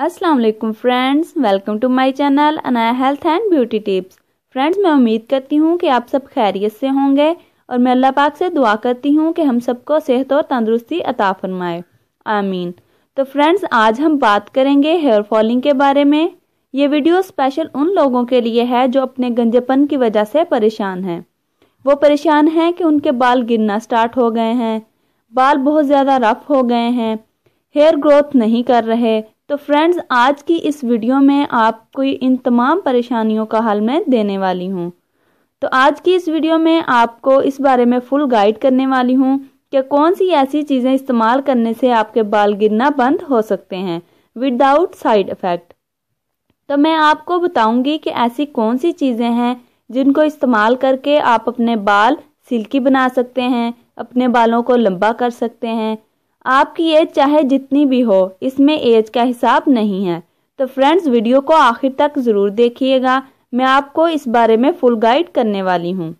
अस्सलाम वालेकुम friends welcome to my channel Anaya health and beauty tips friends मैं उम्मीद करती हूँ कि आप सब खैरियत से होंगे और मैं अल्लाह पाक से दुआ करती हूँ कि हम सबको सेहत और तंदरुस्ती अता फरमाए आमीन तो फ्रेंड्स आज हम बात करेंगे हेयर फॉलिंग के बारे में ये वीडियो स्पेशल उन लोगों के लिए है जो अपने गंजेपन की वजह से परेशान हैं वो परेशान हैं कि उनके बाल गिरना स्टार्ट हो गए हैं बाल बहुत ज़्यादा रफ हो गए हैं हेयर ग्रोथ नहीं कर रहे तो फ्रेंड्स आज की इस वीडियो में आपको इन तमाम परेशानियों का हल मैं देने वाली हूँ तो आज की इस वीडियो में आपको इस बारे में फुल गाइड करने वाली हूँ कि कौन सी ऐसी चीज़ें इस्तेमाल करने से आपके बाल गिरना बंद हो सकते हैं विदाउट साइड इफ़ेक्ट तो मैं आपको बताऊंगी कि ऐसी कौन सी चीज़ें हैं जिनको इस्तेमाल करके आप अपने बाल सिल्की बना सकते हैं अपने बालों को लंबा कर सकते हैं आपकी एज चाहे जितनी भी हो इसमें एज का हिसाब नहीं है तो फ्रेंड्स वीडियो को आखिर तक ज़रूर देखिएगा मैं आपको इस बारे में फुल गाइड करने वाली हूँ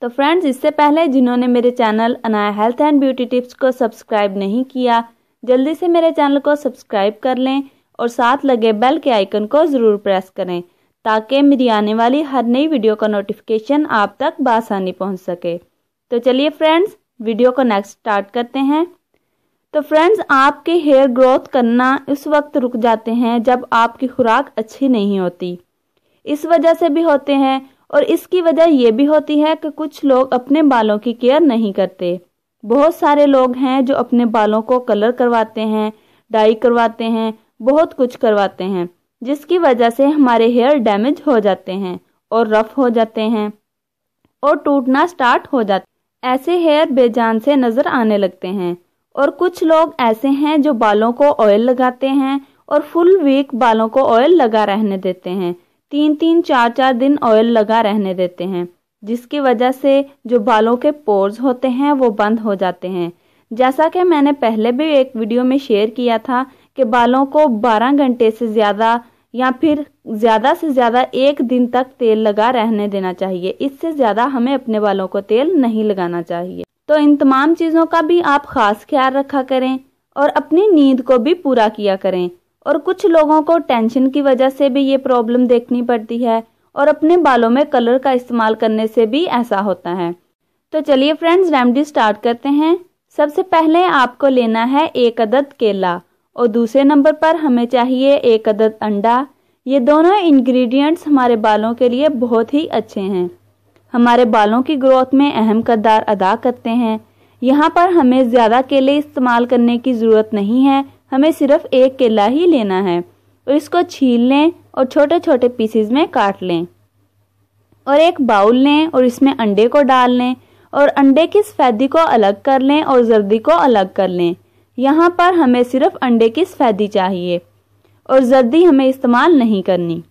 तो फ्रेंड्स इससे पहले जिन्होंने मेरे channel Anaya health and beauty tips को सब्सक्राइब नहीं किया जल्दी से मेरे चैनल को सब्सक्राइब कर लें और साथ लगे बेल के आइकन को ज़रूर प्रेस करें ताकि मेरी आने वाली हर नई वीडियो का नोटिफिकेशन आप तक बासानी पहुंच सके तो चलिए फ्रेंड्स वीडियो को नेक्स्ट स्टार्ट करते हैं तो फ्रेंड्स आपके हेयर ग्रोथ करना उस वक्त रुक जाते हैं जब आपकी खुराक अच्छी नहीं होती इस वजह से भी होते हैं और इसकी वजह यह भी होती है कि कुछ लोग अपने बालों की केयर नहीं करते बहुत सारे लोग हैं जो अपने बालों को कलर करवाते हैं डाई करवाते हैं बहुत कुछ करवाते हैं जिसकी वजह से हमारे हेयर डैमेज हो जाते हैं और रफ हो जाते हैं और टूटना स्टार्ट हो जाते ऐसे हेयर बेजान से नज़र आने लगते हैं और कुछ लोग ऐसे हैं जो बालों को ऑयल लगाते हैं और फुल वीक बालों को ऑयल लगा रहने देते हैं तीन तीन चार चार दिन ऑयल लगा रहने देते हैं जिसकी वजह से जो बालों के पोर्स होते हैं वो बंद हो जाते हैं जैसा कि मैंने पहले भी एक वीडियो में शेयर किया था कि बालों को 12 घंटे से ज़्यादा या फिर ज़्यादा से ज़्यादा एक दिन तक तेल लगा रहने देना चाहिए इससे ज़्यादा हमें अपने बालों को तेल नहीं लगाना चाहिए तो इन तमाम चीज़ों का भी आप ख़ास ख्याल रखा करें और अपनी नींद को भी पूरा किया करें और कुछ लोगों को टेंशन की वजह से भी ये प्रॉब्लम देखनी पड़ती है और अपने बालों में कलर का इस्तेमाल करने से भी ऐसा होता है तो चलिए फ्रेंड्स रेमडी स्टार्ट करते हैं सबसे पहले आपको लेना है एक अदद केला और दूसरे नंबर पर हमें चाहिए एक अदद अंडा ये दोनों इंग्रेडिएंट्स हमारे बालों के लिए बहुत ही अच्छे हैं हमारे बालों की ग्रोथ में अहम करदार अदा करते हैं यहाँ पर हमें ज़्यादा केले इस्तेमाल करने की ज़रूरत नहीं है हमें सिर्फ एक केला ही लेना है और इसको छील लें और छोटे छोटे पीसीज में काट लें और एक बाउल लें और इसमें अंडे को डाल लें और अंडे की सफ़ेदी को अलग कर लें और जर्दी को अलग कर लें यहाँ पर हमें सिर्फ अंडे की सफ़ेदी चाहिए और जर्दी हमें इस्तेमाल नहीं करनी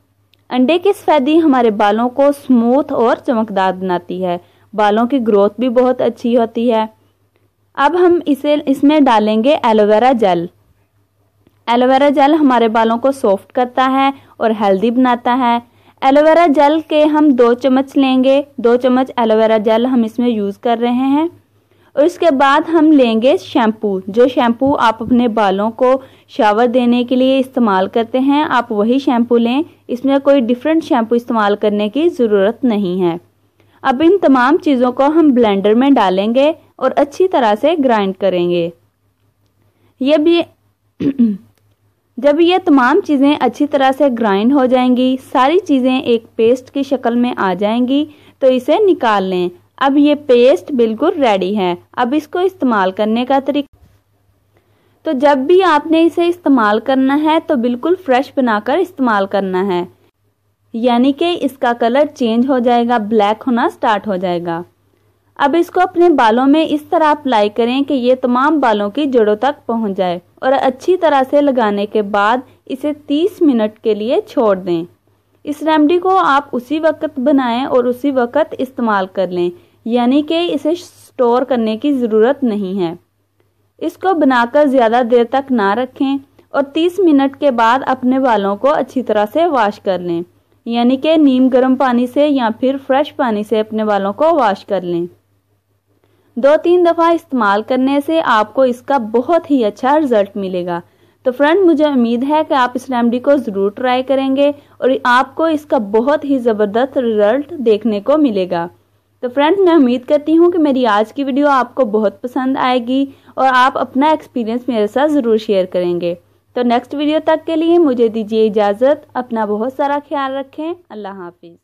अंडे की सफेदी हमारे बालों को स्मूथ और चमकदार बनाती है बालों की ग्रोथ भी बहुत अच्छी होती है अब हम इसे इसमें डालेंगे एलोवेरा जेल एलोवेरा जेल हमारे बालों को सॉफ्ट करता है और हेल्दी बनाता है एलोवेरा जेल के हम दो चम्मच लेंगे दो चम्मच एलोवेरा जेल हम इसमें यूज़ कर रहे हैं और इसके बाद हम लेंगे शैम्पू जो शैम्पू आप अपने बालों को शावर देने के लिए इस्तेमाल करते हैं आप वही शैम्पू लें इसमें कोई डिफरेंट शैम्पू इस्तेमाल करने की ज़रूरत नहीं है अब इन तमाम चीज़ों को हम ब्लेंडर में डालेंगे और अच्छी तरह से ग्राइंड करेंगे ये भी जब ये तमाम चीज़ें अच्छी तरह से ग्राइंड हो जाएंगी सारी चीज़ें एक पेस्ट की शक्ल में आ जाएंगी तो इसे निकाल लें अब ये पेस्ट बिल्कुल रेडी है अब इसको इस्तेमाल करने का तरीका तो जब भी आपने इसे इस्तेमाल करना है तो बिल्कुल फ्रेश बनाकर इस्तेमाल करना है यानी कि इसका कलर चेंज हो जाएगा ब्लैक होना स्टार्ट हो जाएगा अब इसको अपने बालों में इस तरह अप्लाई करें कि ये तमाम बालों की जड़ों तक पहुंच जाए और अच्छी तरह से लगाने के बाद इसे 30 मिनट के लिए छोड़ दें इस रेमडी को आप उसी वक्त बनाएं और उसी वक्त इस्तेमाल कर लें यानी कि इसे स्टोर करने की ज़रूरत नहीं है इसको बनाकर ज़्यादा देर तक ना रखें और 30 मिनट के बाद अपने बालों को अच्छी तरह से वॉश कर लें यानी कि नीम गर्म पानी से या फिर फ्रेश पानी से अपने बालों को वॉश कर लें दो तीन दफ़ा इस्तेमाल करने से आपको इसका बहुत ही अच्छा रिजल्ट मिलेगा तो फ्रेंड मुझे उम्मीद है कि आप इस रेमडी को ज़रूर ट्राई करेंगे और आपको इसका बहुत ही ज़बरदस्त रिजल्ट देखने को मिलेगा तो फ्रेंड्स मैं उम्मीद करती हूँ कि मेरी आज की वीडियो आपको बहुत पसंद आएगी और आप अपना एक्सपीरियंस मेरे साथ ज़रूर शेयर करेंगे तो नेक्स्ट वीडियो तक के लिए मुझे दीजिए इजाज़त अपना बहुत सारा ख्याल रखें अल्लाह हाफिज़